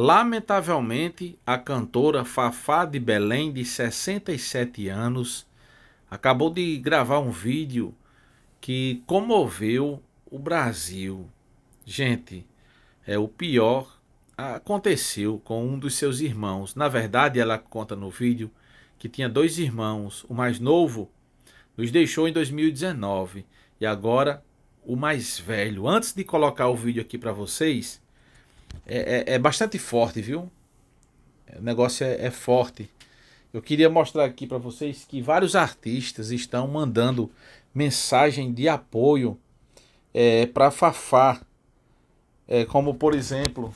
Lamentavelmente, a cantora Fafá de Belém, de 67 anos, acabou de gravar um vídeo que comoveu o Brasil. Gente, é o pior aconteceu com um dos seus irmãos. Na verdade, ela conta no vídeo que tinha dois irmãos. O mais novo nos deixou em 2019 e agora o mais velho. Antes de colocar o vídeo aqui para vocês, é, é, é bastante forte, viu? É, o negócio é, é forte. Eu queria mostrar aqui para vocês que vários artistas estão mandando mensagem de apoio é, para Fafá. É, como, por exemplo,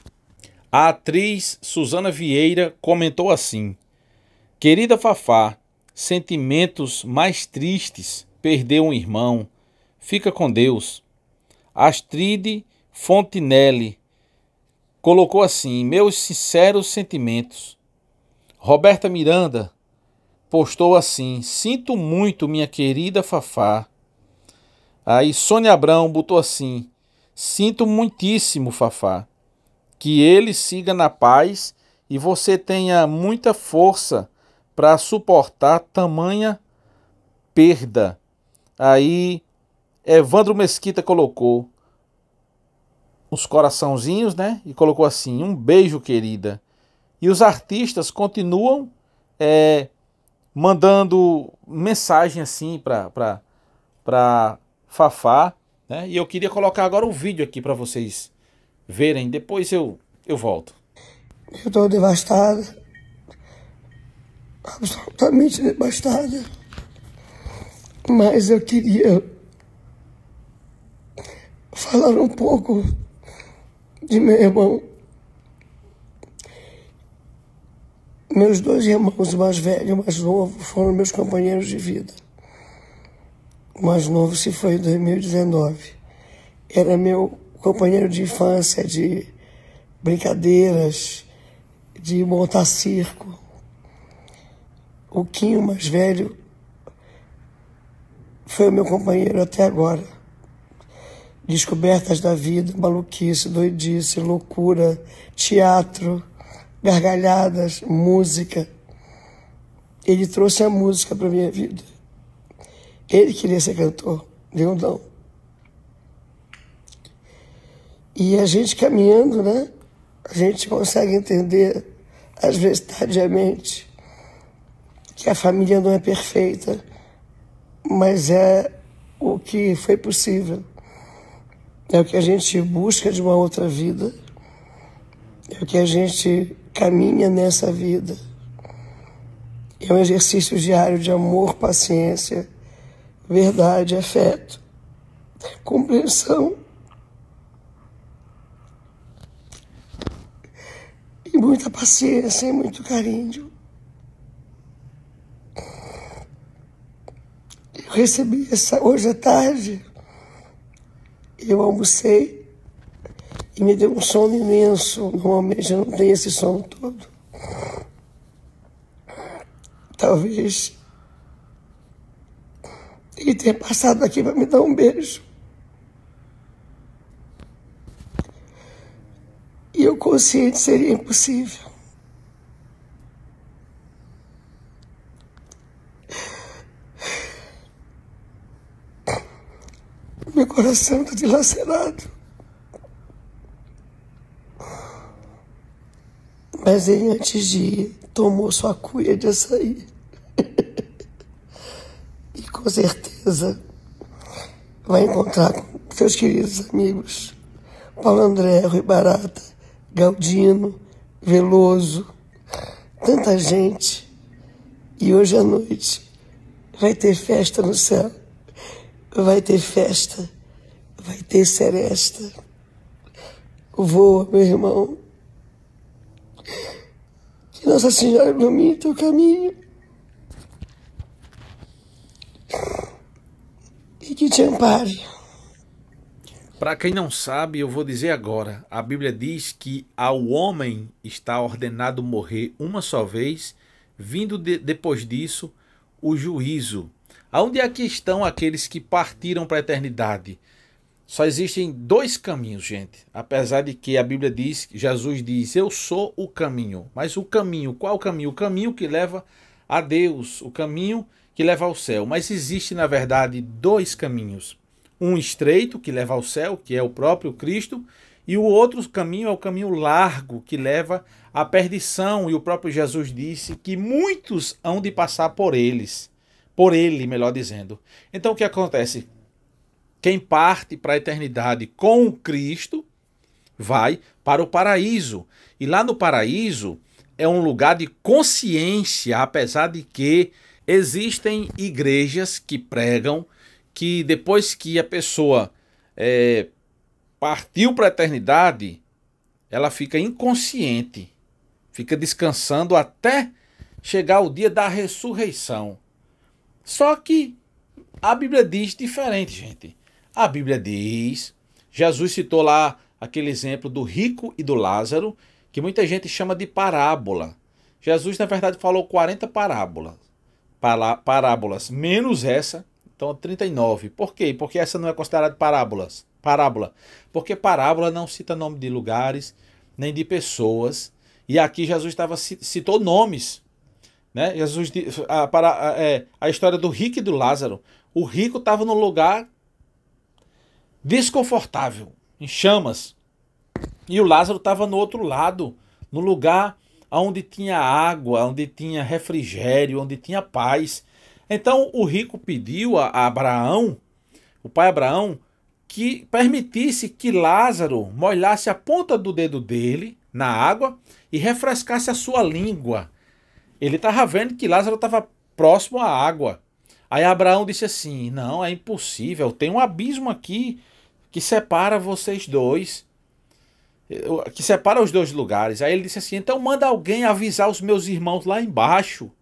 a atriz Suzana Vieira comentou assim: Querida Fafá, sentimentos mais tristes, perdeu um irmão, fica com Deus. Astrid Fontinelli colocou assim: Meus sinceros sentimentos. Roberta Miranda postou assim: Sinto muito, minha querida Fafá. Aí Sônia Abrão botou assim: Sinto muitíssimo, Fafá. Que ele siga na paz e você tenha muita força para suportar tamanha perda. Aí Evandro Mesquita colocou: os coraçãozinhos, né? E colocou assim: um beijo, querida. E os artistas continuam é, mandando mensagem assim para Fafá. Né? E eu queria colocar agora o vídeo aqui para vocês verem. Depois eu, eu volto. Eu estou devastado. Absolutamente devastado. Mas eu queria falar um pouco de meu irmão. Meus dois irmãos, o mais velho e o mais novo, foram meus companheiros de vida. O mais novo se foi em 2019. Era meu companheiro de infância, de brincadeiras, de montar circo. O Quinho, mais velho, foi o meu companheiro até agora descobertas da vida, maluquice, doidice, loucura, teatro, gargalhadas, música. Ele trouxe a música para minha vida. Ele queria ser cantor, viu não. E a gente caminhando, né? A gente consegue entender, às vezes tardiamente, que a família não é perfeita, mas é o que foi possível é o que a gente busca de uma outra vida, é o que a gente caminha nessa vida. É um exercício diário de amor, paciência, verdade, afeto, compreensão. E muita paciência e muito carinho. Eu recebi essa hoje à tarde eu almocei e me deu um sono imenso. Normalmente eu não tenho esse sono todo. Talvez ele tenha passado aqui para me dar um beijo. E eu consciente seria impossível. Meu coração está dilacerado. Mas ele, antes de ir, tomou sua cuia de açaí. e com certeza vai encontrar com seus queridos amigos Paulo André, Rui Barata, Galdino, Veloso, tanta gente. E hoje à noite vai ter festa no céu. Vai ter festa, vai ter seresta. Voa, meu irmão. Que Nossa Senhora ilumine teu caminho. E que te ampare. Para quem não sabe, eu vou dizer agora. A Bíblia diz que ao homem está ordenado morrer uma só vez, vindo de, depois disso o juízo. Aonde é que estão aqueles que partiram para a eternidade? Só existem dois caminhos, gente. Apesar de que a Bíblia diz, Jesus diz, eu sou o caminho. Mas o caminho, qual o caminho? O caminho que leva a Deus, o caminho que leva ao céu. Mas existe, na verdade, dois caminhos. Um estreito, que leva ao céu, que é o próprio Cristo, e o outro caminho é o caminho largo, que leva à perdição. E o próprio Jesus disse que muitos hão de passar por eles por ele, melhor dizendo. Então o que acontece? Quem parte para a eternidade com Cristo vai para o paraíso. E lá no paraíso é um lugar de consciência, apesar de que existem igrejas que pregam que depois que a pessoa é, partiu para a eternidade, ela fica inconsciente, fica descansando até chegar o dia da ressurreição. Só que a Bíblia diz diferente, gente. A Bíblia diz, Jesus citou lá aquele exemplo do rico e do Lázaro, que muita gente chama de parábola. Jesus, na verdade, falou 40 parábolas, parábolas, menos essa, então 39. Por quê? Porque essa não é considerada parábolas, parábola. Porque parábola não cita nome de lugares, nem de pessoas. E aqui Jesus estava citou nomes. Né? Jesus a, para, é, a história do rico e do Lázaro. O rico estava num lugar desconfortável, em chamas. E o Lázaro estava no outro lado, no lugar onde tinha água, onde tinha refrigério, onde tinha paz. Então o rico pediu a, a Abraão, o pai Abraão, que permitisse que Lázaro molhasse a ponta do dedo dele na água e refrescasse a sua língua ele estava vendo que Lázaro estava próximo à água. Aí Abraão disse assim: Não, é impossível, tem um abismo aqui que separa vocês dois, que separa os dois lugares. Aí ele disse assim: Então manda alguém avisar os meus irmãos lá embaixo,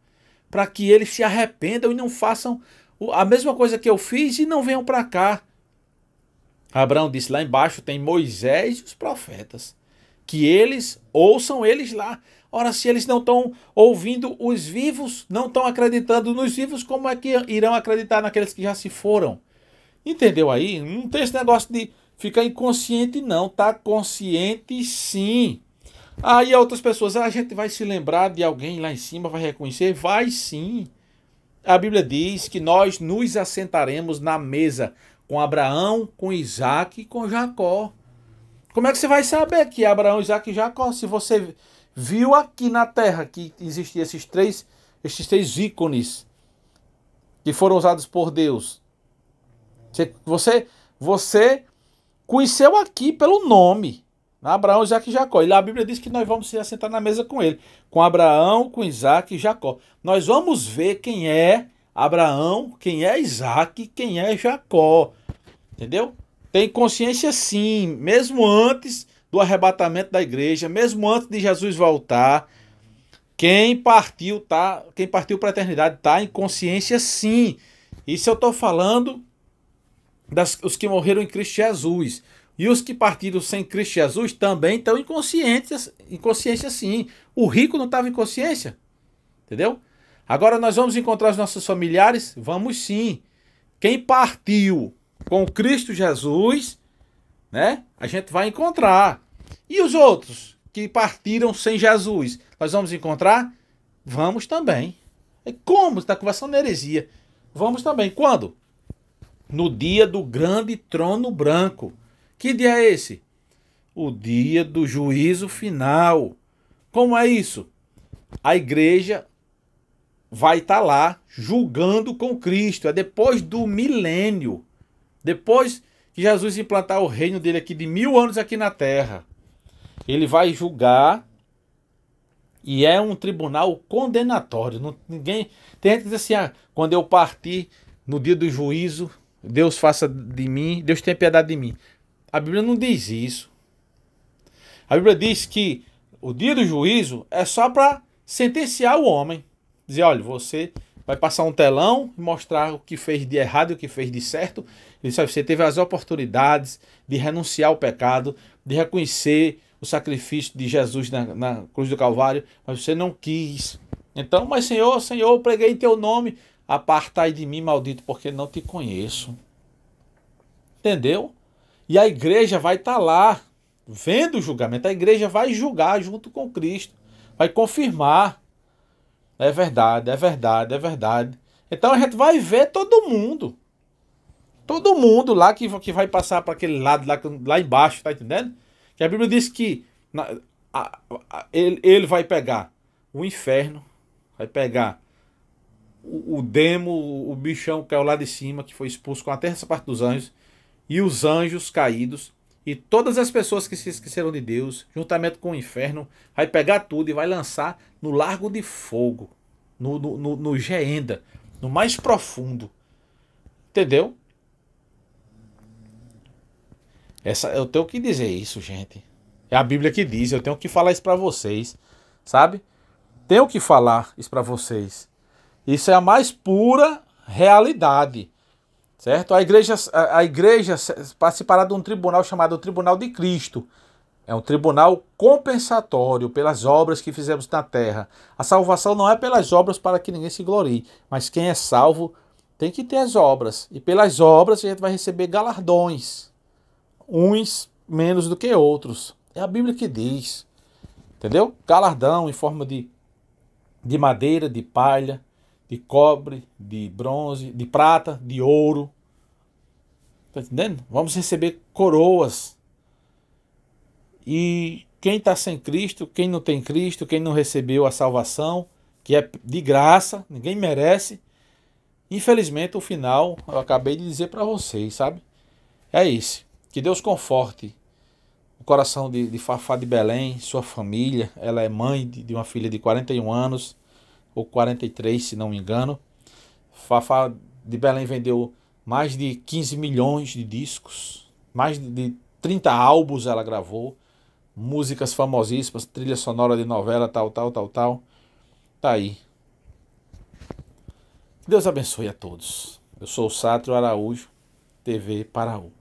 para que eles se arrependam e não façam a mesma coisa que eu fiz e não venham para cá. Abraão disse: Lá embaixo tem Moisés e os profetas que eles ouçam eles lá. Ora, se eles não estão ouvindo os vivos, não estão acreditando nos vivos, como é que irão acreditar naqueles que já se foram? Entendeu aí? Não tem esse negócio de ficar inconsciente, não. Tá consciente sim. Aí ah, outras pessoas, ah, a gente vai se lembrar de alguém lá em cima, vai reconhecer? Vai sim. A Bíblia diz que nós nos assentaremos na mesa com Abraão, com Isaac e com Jacó. Como é que você vai saber que Abraão, Isaac e Jacó, se você viu aqui na terra que existiam esses três, esses três ícones que foram usados por Deus? Você, você conheceu aqui pelo nome. Né? Abraão, Isaac e Jacó. E lá a Bíblia diz que nós vamos se assentar na mesa com ele. Com Abraão, com Isaac e Jacó. Nós vamos ver quem é Abraão, quem é Isaac, quem é Jacó. Entendeu? Tem consciência sim, mesmo antes do arrebatamento da igreja, mesmo antes de Jesus voltar, quem partiu tá, quem partiu para a eternidade tá em consciência sim. Isso eu estou falando das, os que morreram em Cristo Jesus. E os que partiram sem Cristo Jesus também estão inconscientes, inconsciência sim. O rico não estava em consciência, entendeu? Agora nós vamos encontrar os nossos familiares? Vamos sim. Quem partiu com Cristo Jesus, né? A gente vai encontrar. E os outros que partiram sem Jesus, nós vamos encontrar? Vamos também. É como? Está conversando heresia. Vamos também. Quando? No dia do grande trono branco. Que dia é esse? O dia do juízo final. Como é isso? A igreja vai estar tá lá julgando com Cristo. É depois do milênio. Depois que Jesus implantar o reino dele aqui de mil anos aqui na terra, ele vai julgar e é um tribunal condenatório. Não, ninguém tem gente que diz assim, ah, quando eu partir no dia do juízo, Deus faça de mim, Deus tenha piedade de mim. A Bíblia não diz isso. A Bíblia diz que o dia do juízo é só para sentenciar o homem, dizer, olha, você Vai passar um telão, mostrar o que fez de errado e o que fez de certo. Ele sabe, você teve as oportunidades de renunciar ao pecado, de reconhecer o sacrifício de Jesus na, na cruz do Calvário, mas você não quis. Então, mas Senhor, Senhor, eu preguei em teu nome, apartai de mim, maldito, porque não te conheço. Entendeu? E a igreja vai estar tá lá, vendo o julgamento. A igreja vai julgar junto com Cristo, vai confirmar. É verdade, é verdade, é verdade. Então a gente vai ver todo mundo. Todo mundo lá que, que vai passar para aquele lado lá, lá embaixo, tá entendendo? Que a Bíblia diz que na, a, a, ele, ele vai pegar o inferno, vai pegar o, o, demo, o bichão que é o lá de cima, que foi expulso com a terça parte dos anjos, e os anjos caídos, e todas as pessoas que se esqueceram de Deus, juntamente com o inferno, vai pegar tudo e vai lançar no largo de fogo, no, no, no, no geenda, no mais profundo. Entendeu? Essa, eu tenho que dizer isso, gente. É a Bíblia que diz, eu tenho que falar isso para vocês, sabe? Tenho que falar isso para vocês. Isso é a mais pura realidade certo? A igreja, a, a igreja participará de um tribunal chamado Tribunal de Cristo. É um tribunal compensatório pelas obras que fizemos na terra. A salvação não é pelas obras para que ninguém se glorie, mas quem é salvo tem que ter as obras. E pelas obras a gente vai receber galardões, uns menos do que outros. É a Bíblia que diz, entendeu? Galardão em forma de, de madeira, de palha, de cobre, de bronze, de prata, de ouro. Está entendendo? Vamos receber coroas. E quem está sem Cristo, quem não tem Cristo, quem não recebeu a salvação, que é de graça, ninguém merece. Infelizmente, o final, eu acabei de dizer para vocês, sabe? É isso. Que Deus conforte o coração de, de Fafá de Belém, sua família. Ela é mãe de, de uma filha de 41 anos ou 43, se não me engano. Fafá de Belém vendeu mais de 15 milhões de discos, mais de 30 álbuns ela gravou, músicas famosíssimas, trilha sonora de novela, tal, tal, tal, tal. Tá aí. Deus abençoe a todos. Eu sou o Sátrio Araújo, TV Paraú.